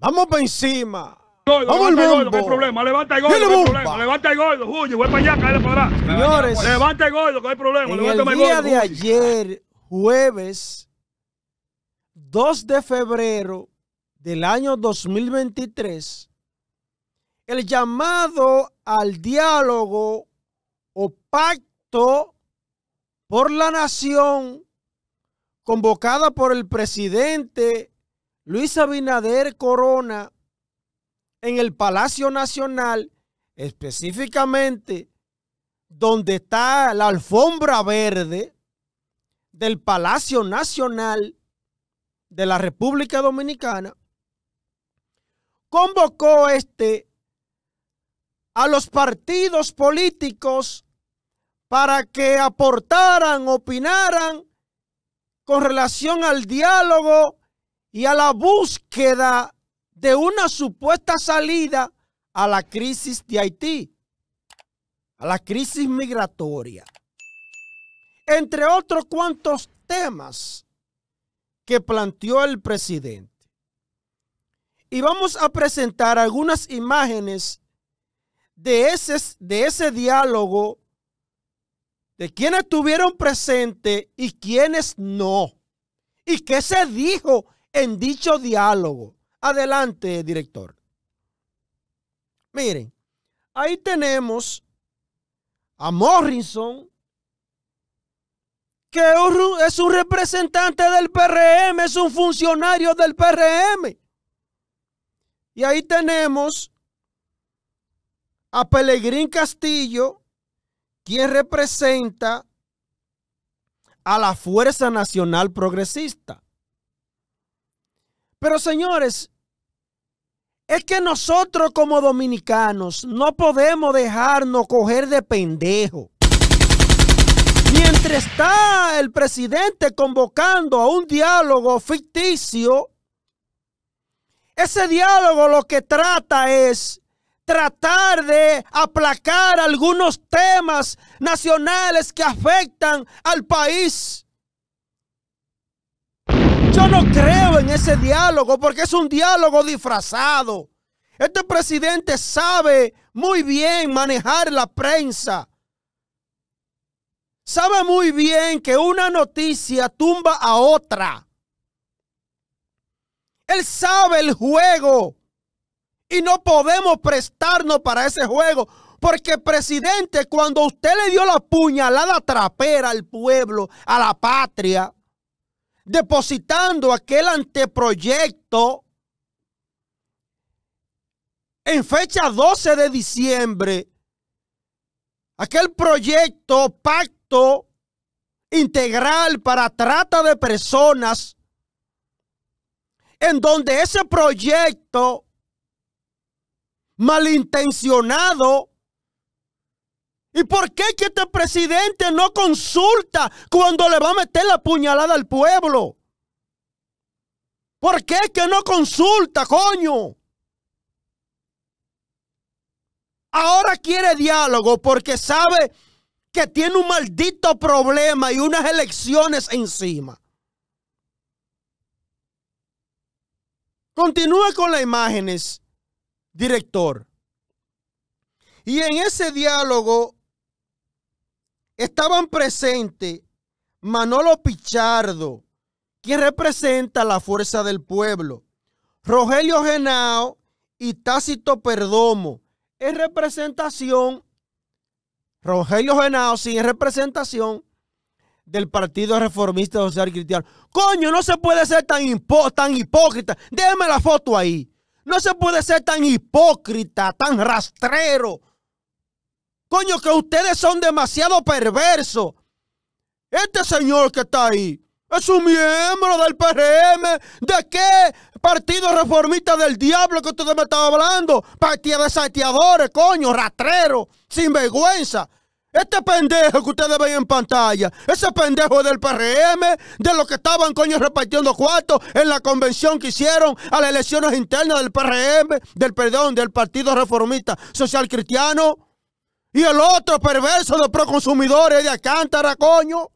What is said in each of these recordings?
Vamos para encima. Vamos levanta el gordo, no hay problema. Levanta el gordo, no hay problema. Levanta el gordo, Julio, voy para allá, cállate para atrás. Señores, levanta el gordo, No hay problema. Levántame el día el de ayer, jueves 2 de febrero del año 2023, el llamado al diálogo o pacto por la nación convocada por el presidente Luis Abinader Corona en el Palacio Nacional, específicamente donde está la alfombra verde del Palacio Nacional de la República Dominicana, convocó este a los partidos políticos para que aportaran, opinaran con relación al diálogo y a la búsqueda de una supuesta salida a la crisis de Haití, a la crisis migratoria, entre otros cuantos temas que planteó el presidente. Y vamos a presentar algunas imágenes de ese, de ese diálogo, de quienes estuvieron presentes y quienes no, y qué se dijo en dicho diálogo. Adelante, director. Miren, ahí tenemos a Morrison, que es un representante del PRM, es un funcionario del PRM. Y ahí tenemos a Pelegrín Castillo, quien representa a la Fuerza Nacional Progresista. Pero señores, es que nosotros como dominicanos no podemos dejarnos coger de pendejo. Mientras está el presidente convocando a un diálogo ficticio, ese diálogo lo que trata es tratar de aplacar algunos temas nacionales que afectan al país. Yo no creo en ese diálogo porque es un diálogo disfrazado. Este presidente sabe muy bien manejar la prensa. Sabe muy bien que una noticia tumba a otra. Él sabe el juego. Y no podemos prestarnos para ese juego. Porque, presidente, cuando usted le dio la puñalada trapera al pueblo, a la patria, depositando aquel anteproyecto en fecha 12 de diciembre, aquel proyecto, pacto integral para trata de personas, en donde ese proyecto malintencionado ¿Y por qué que este presidente no consulta cuando le va a meter la puñalada al pueblo? ¿Por qué que no consulta, coño? Ahora quiere diálogo porque sabe que tiene un maldito problema y unas elecciones encima. Continúe con las imágenes, director. Y en ese diálogo Estaban presentes Manolo Pichardo, quien representa la fuerza del pueblo, Rogelio Genao y Tácito Perdomo, en representación, Rogelio Genao, sí, representación del Partido Reformista Social Cristiano. Coño, no se puede ser tan, tan hipócrita. Déjeme la foto ahí. No se puede ser tan hipócrita, tan rastrero, Coño, que ustedes son demasiado perversos. Este señor que está ahí es un miembro del PRM. ¿De qué partido reformista del diablo que ustedes me estaban hablando? Partido de salteadores, coño, rastrero, vergüenza. Este pendejo que ustedes ven en pantalla, ese pendejo del PRM, de los que estaban, coño, repartiendo cuartos en la convención que hicieron a las elecciones internas del PRM, del perdón, del Partido Reformista Social Cristiano. Y el otro perverso de proconsumidores de Alcántara, coño.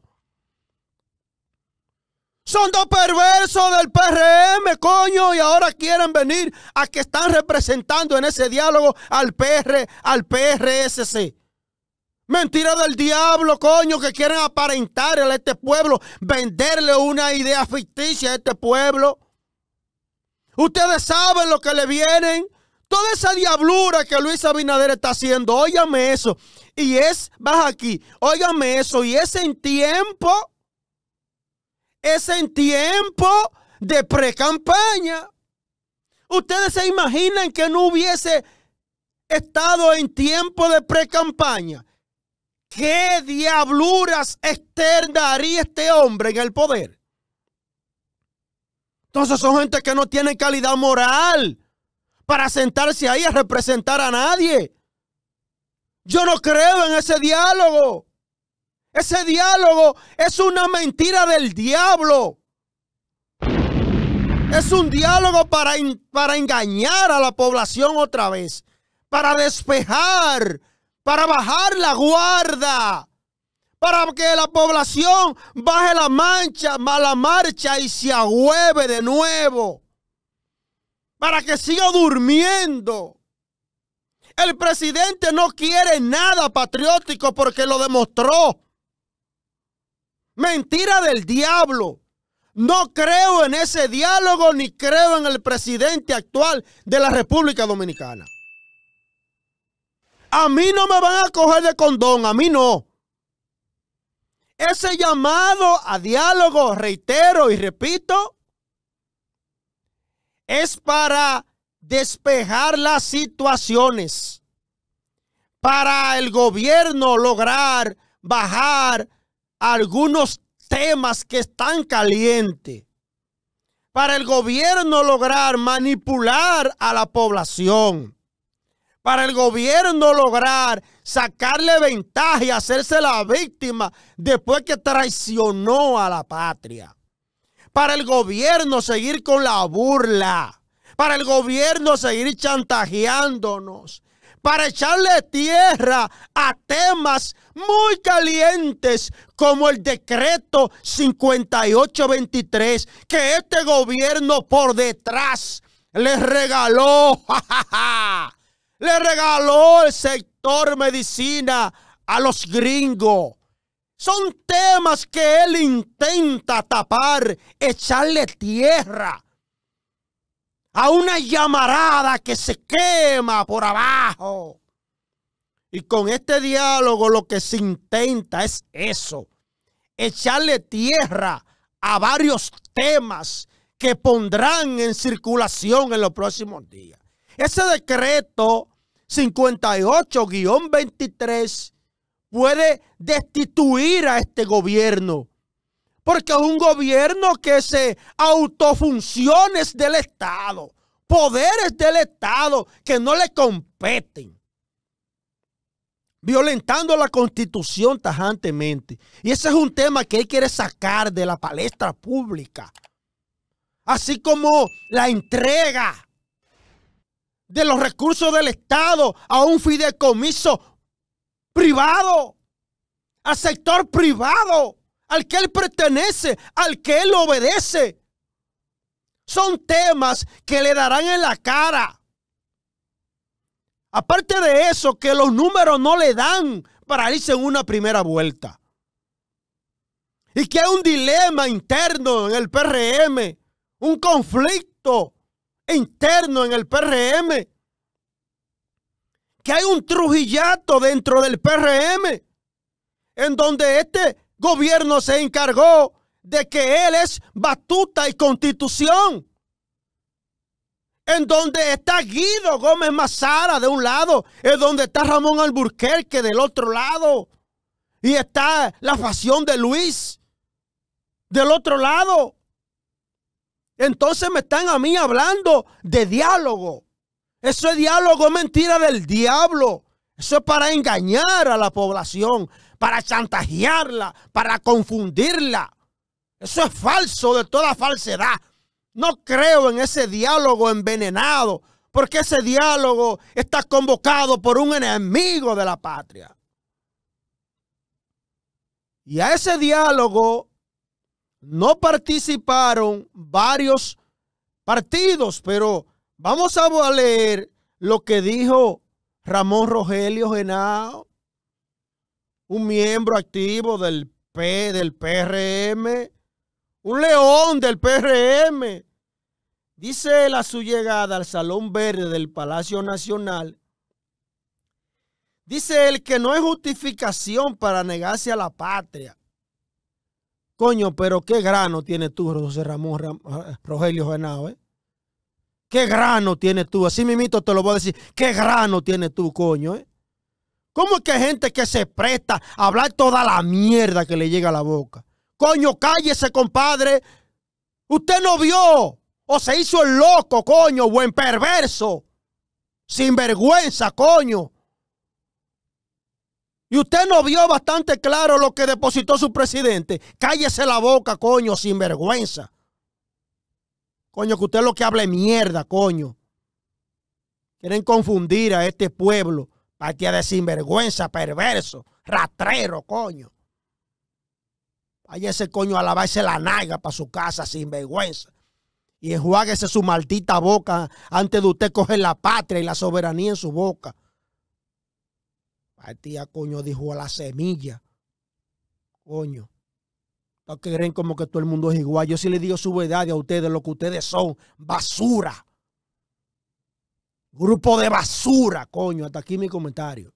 Son dos perversos del PRM, coño, y ahora quieren venir a que están representando en ese diálogo al PR, al PRSC. Mentira del diablo, coño, que quieren aparentar a este pueblo, venderle una idea ficticia a este pueblo. Ustedes saben lo que le vienen. Toda esa diablura que Luis Abinader está haciendo, óigame eso. Y es, baja aquí, óigame eso. Y es en tiempo, es en tiempo de pre-campaña. Ustedes se imaginan que no hubiese estado en tiempo de pre-campaña. ¿Qué diabluras externas haría este hombre en el poder? Entonces son gente que no tiene calidad moral para sentarse ahí a representar a nadie. Yo no creo en ese diálogo. Ese diálogo es una mentira del diablo. Es un diálogo para, para engañar a la población otra vez, para despejar, para bajar la guarda para que la población baje la mancha, mala marcha y se ahueve de nuevo para que siga durmiendo. El presidente no quiere nada patriótico porque lo demostró. Mentira del diablo. No creo en ese diálogo ni creo en el presidente actual de la República Dominicana. A mí no me van a coger de condón, a mí no. Ese llamado a diálogo, reitero y repito, es para despejar las situaciones, para el gobierno lograr bajar algunos temas que están calientes, para el gobierno lograr manipular a la población, para el gobierno lograr sacarle ventaja y hacerse la víctima después que traicionó a la patria para el gobierno seguir con la burla, para el gobierno seguir chantajeándonos, para echarle tierra a temas muy calientes como el decreto 5823 que este gobierno por detrás le regaló, le regaló el sector medicina a los gringos. Son temas que él intenta tapar, echarle tierra a una llamarada que se quema por abajo. Y con este diálogo lo que se intenta es eso, echarle tierra a varios temas que pondrán en circulación en los próximos días. Ese decreto 58-23 puede destituir a este gobierno. Porque es un gobierno que se autofunciones del Estado, poderes del Estado que no le competen, violentando la constitución tajantemente. Y ese es un tema que él quiere sacar de la palestra pública, así como la entrega de los recursos del Estado a un fideicomiso privado, al sector privado, al que él pertenece, al que él obedece. Son temas que le darán en la cara. Aparte de eso, que los números no le dan para irse en una primera vuelta. Y que hay un dilema interno en el PRM, un conflicto interno en el PRM que hay un trujillato dentro del PRM, en donde este gobierno se encargó de que él es batuta y constitución. En donde está Guido Gómez Mazara de un lado, es donde está Ramón Alburquerque del otro lado, y está la facción de Luis del otro lado. Entonces me están a mí hablando de diálogo. Eso es diálogo, mentira del diablo. Eso es para engañar a la población, para chantajearla, para confundirla. Eso es falso de toda falsedad. No creo en ese diálogo envenenado, porque ese diálogo está convocado por un enemigo de la patria. Y a ese diálogo no participaron varios partidos, pero Vamos a leer lo que dijo Ramón Rogelio Genao, un miembro activo del P, del PRM, un león del PRM. Dice él a su llegada al Salón Verde del Palacio Nacional. Dice él que no es justificación para negarse a la patria. Coño, pero qué grano tiene tú, José Ramón Rogelio Genao, ¿eh? ¿Qué grano tienes tú? Así mimito te lo voy a decir. ¿Qué grano tienes tú, coño? Eh? ¿Cómo es que hay gente que se presta a hablar toda la mierda que le llega a la boca? Coño, cállese, compadre. Usted no vio. O se hizo el loco, coño, o buen perverso. Sin vergüenza, coño. Y usted no vio bastante claro lo que depositó su presidente. Cállese la boca, coño, sin vergüenza. Coño, que usted lo que hable mierda, coño. Quieren confundir a este pueblo. Partida de sinvergüenza, perverso, rastrero, coño. Vaya ese coño a lavarse la naga para su casa, sinvergüenza. Y enjuáguese su maldita boca antes de usted coger la patria y la soberanía en su boca. Partida, coño, dijo a la semilla. Coño que creen como que todo el mundo es igual. Yo sí les digo su verdad a ustedes, lo que ustedes son, basura. Grupo de basura, coño. Hasta aquí mi comentario.